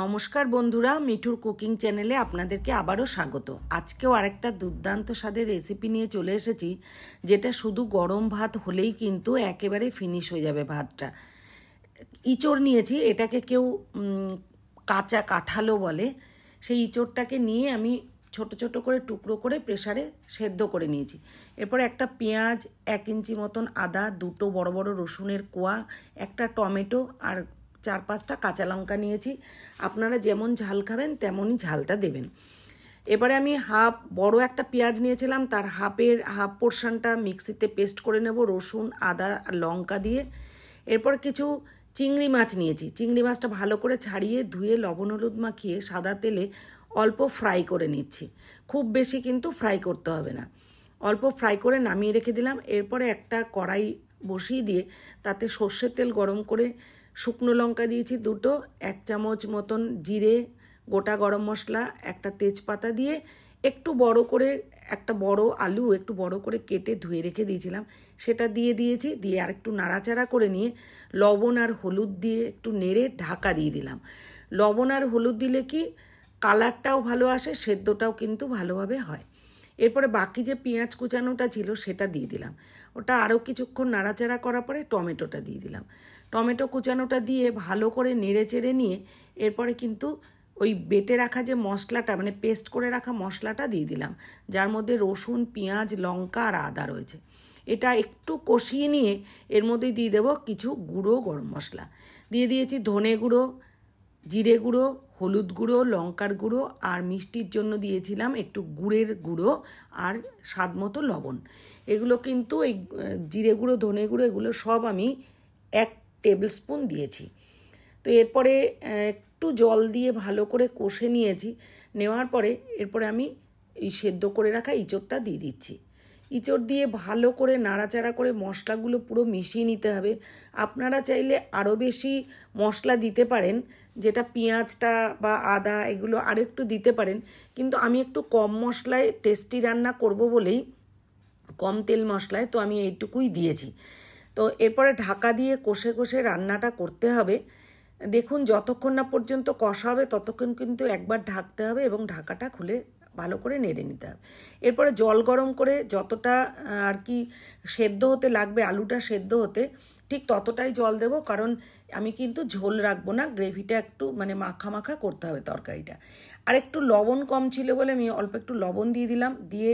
নমস্কার বন্ধুরা মিঠুর কুকিং চ্যানেলে আপনাদেরকে আবারও স্বাগত আজকেও আরেকটা দুর্দান্ত স্বাদের রেসিপি নিয়ে চলে এসেছি যেটা শুধু গরম ভাত হলেই কিন্তু একেবারে ফিনিশ হয়ে যাবে ভাতটা ইঁচড় নিয়েছি এটাকে কেউ কাঁচা কাঁঠালও বলে সেই ইঁচড়টাকে নিয়ে আমি ছোট ছোট করে টুকরো করে প্রেসারে সেদ্ধ করে নিয়েছি এরপর একটা পেঁয়াজ এক ইঞ্চি মতন আদা দুটো বড় বড় রসুনের কোয়া একটা টমেটো আর চার পাঁচটা কাঁচা লঙ্কা নিয়েছি আপনারা যেমন ঝাল খাবেন তেমনই ঝালটা দেবেন এবারে আমি হাফ বড় একটা পেঁয়াজ নিয়েছিলাম তার হাফের হাফ পোর্শনটা মিক্সিতে পেস্ট করে নেব রসুন আদা আর লঙ্কা দিয়ে এরপর কিছু চিংড়ি মাছ নিয়েছি চিংড়ি মাছটা ভালো করে ছাড়িয়ে ধুয়ে লবণ হলুদ মাখিয়ে সাদা তেলে অল্প ফ্রাই করে নিচ্ছি খুব বেশি কিন্তু ফ্রাই করতে হবে না অল্প ফ্রাই করে নামিয়ে রেখে দিলাম এরপরে একটা কড়াই বসিয়ে দিয়ে তাতে সর্ষের তেল গরম করে শুকনো লঙ্কা দিয়েছি দুটো এক চামচ মতন জিরে গোটা গরম মশলা একটা তেজপাতা দিয়ে একটু বড় করে একটা বড় আলু একটু বড় করে কেটে ধুয়ে রেখে দিয়েছিলাম সেটা দিয়ে দিয়েছি দিয়ে আর একটু নাড়াচাড়া করে নিয়ে লবণ আর হলুদ দিয়ে একটু নেড়ে ঢাকা দিয়ে দিলাম লবণ আর হলুদ দিলে কি কালারটাও ভালো আসে সেদ্ধটাও কিন্তু ভালোভাবে হয় এরপরে বাকি যে পেঁয়াজ কুচানোটা ছিল সেটা দিয়ে দিলাম ওটা আরও কিছুক্ষণ নাড়াচাড়া করার পরে টমেটোটা দিয়ে দিলাম টমেটো কুচানোটা দিয়ে ভালো করে নেড়ে চেড়ে নিয়ে এরপরে কিন্তু ওই বেটে রাখা যে মশলাটা মানে পেস্ট করে রাখা মশলাটা দিয়ে দিলাম যার মধ্যে রসুন পেঁয়াজ লঙ্কা আর আদা রয়েছে এটা একটু কষিয়ে নিয়ে এর মধ্যে দিয়ে দেবো কিছু গুঁড়ো গরম মশলা দিয়ে দিয়েছি ধনে গুঁড়ো জিরে গুঁড়ো হলুদ গুঁড়ো লঙ্কার গুঁড়ো আর মিষ্টির জন্য দিয়েছিলাম একটু গুড়ের গুঁড়ো আর স্বাদ মতো লবণ এগুলো কিন্তু এই জিরে গুঁড়ো ধনে গুঁড়ো এগুলো সব আমি এক টেবিল স্পুন দিয়েছি তো এরপরে একটু জল দিয়ে ভালো করে কষে নিয়েছি নেওয়ার পরে এরপরে আমি এই সেদ্ধ করে রাখা ইঁচড়টা দিয়ে দিচ্ছি ইঁচড় দিয়ে ভালো করে নাড়াচাড়া করে মশলাগুলো পুরো মিশিয়ে নিতে হবে আপনারা চাইলে আরও বেশি মশলা দিতে পারেন যেটা পেঁয়াজটা বা আদা এগুলো আরেকটু দিতে পারেন কিন্তু আমি একটু কম মশলায় টেস্টি রান্না করব বলেই কম তেল মশলায় তো আমি এইটুকুই দিয়েছি তো এরপরে ঢাকা দিয়ে কষে কষে রান্নাটা করতে হবে দেখুন যতক্ষণ না পর্যন্ত কষা হবে ততক্ষণ কিন্তু একবার ঢাকতে হবে এবং ঢাকাটা খুলে ভালো করে নেড়ে নিতে হবে এরপরে জল গরম করে যতটা আর কি সেদ্ধ হতে লাগবে আলুটা সেদ্ধ হতে ঠিক ততটাই জল দেব কারণ আমি কিন্তু ঝোল রাখবো না গ্রেভিটা একটু মানে মাখা মাখা করতে হবে তরকারিটা আর একটু লবণ কম ছিল বলে আমি অল্প একটু লবণ দিয়ে দিলাম দিয়ে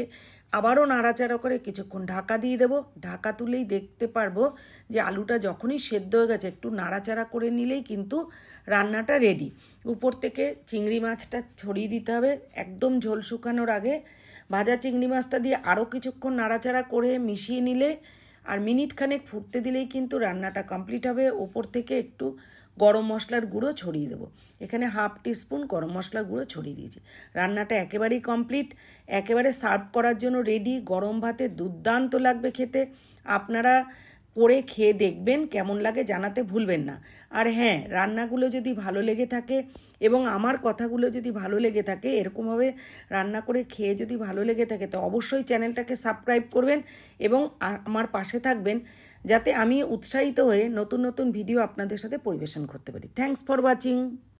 আবারও নাড়াচাড়া করে কিছুক্ষণ ঢাকা দিয়ে দেবো ঢাকা তুলেই দেখতে পারবো যে আলুটা যখনই সেদ্ধ হয়ে গেছে একটু নাড়াচাড়া করে নিলেই কিন্তু রান্নাটা রেডি উপর থেকে চিংড়ি মাছটা ছড়িয়ে দিতে হবে একদম ঝোল শুকানোর আগে ভাজা চিংড়ি মাছটা দিয়ে আরও কিছুক্ষণ নাড়াচাড়া করে মিশিয়ে নিলে আর মিনিট খানেক ফুটতে দিলেই কিন্তু রান্নাটা কমপ্লিট হবে ওপর থেকে একটু গরম মশলার গুঁড়ো ছড়িয়ে দেবো এখানে হাফ টিস্পুন গরম মশলার গুঁড়ো ছড়িয়ে দিয়েছি রান্নাটা একেবারেই কমপ্লিট একেবারে সার্ভ করার জন্য রেডি গরম ভাতে দুর্দান্ত লাগবে খেতে আপনারা করে খেয়ে দেখবেন কেমন লাগে জানাতে ভুলবেন না আর হ্যাঁ রান্নাগুলো যদি ভালো লেগে থাকে এবং আমার কথাগুলো যদি ভালো লেগে থাকে এরকমভাবে রান্না করে খেয়ে যদি ভালো লেগে থাকে তো অবশ্যই চ্যানেলটাকে সাবস্ক্রাইব করবেন এবং আমার পাশে থাকবেন যাতে আমি উৎসাহিত হয়ে নতুন নতুন ভিডিও আপনাদের সাথে পরিবেশন করতে পারি থ্যাংকস ফর ওয়াচিং